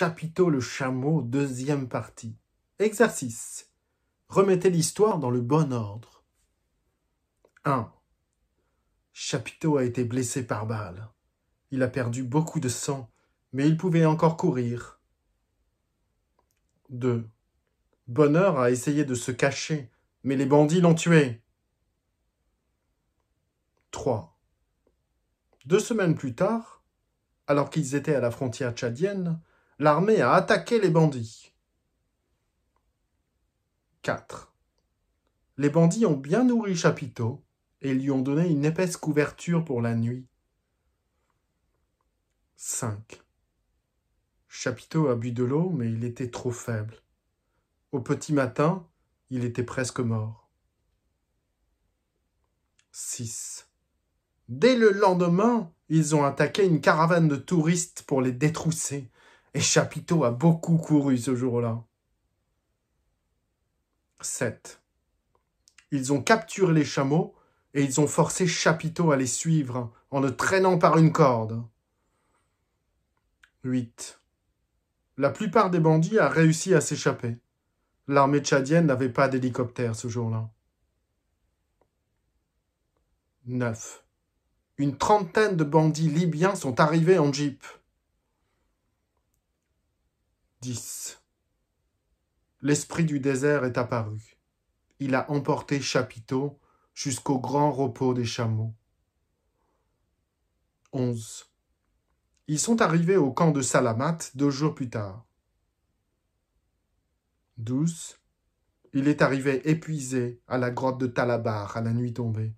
Chapiteau le chameau, deuxième partie. Exercice. Remettez l'histoire dans le bon ordre. 1. Chapiteau a été blessé par balle. Il a perdu beaucoup de sang, mais il pouvait encore courir. 2. Bonheur a essayé de se cacher, mais les bandits l'ont tué. 3. Deux semaines plus tard, alors qu'ils étaient à la frontière tchadienne, L'armée a attaqué les bandits. 4. Les bandits ont bien nourri Chapiteau et lui ont donné une épaisse couverture pour la nuit. 5. Chapiteau a bu de l'eau, mais il était trop faible. Au petit matin, il était presque mort. 6. Dès le lendemain, ils ont attaqué une caravane de touristes pour les détrousser et Chapiteau a beaucoup couru ce jour-là. 7. Ils ont capturé les chameaux et ils ont forcé Chapiteau à les suivre en le traînant par une corde. 8. La plupart des bandits a réussi à s'échapper. L'armée tchadienne n'avait pas d'hélicoptère ce jour-là. 9. Une trentaine de bandits libyens sont arrivés en jeep. 10. L'esprit du désert est apparu. Il a emporté chapiteau jusqu'au grand repos des chameaux. 11. Ils sont arrivés au camp de Salamat deux jours plus tard. 12. Il est arrivé épuisé à la grotte de Talabar à la nuit tombée.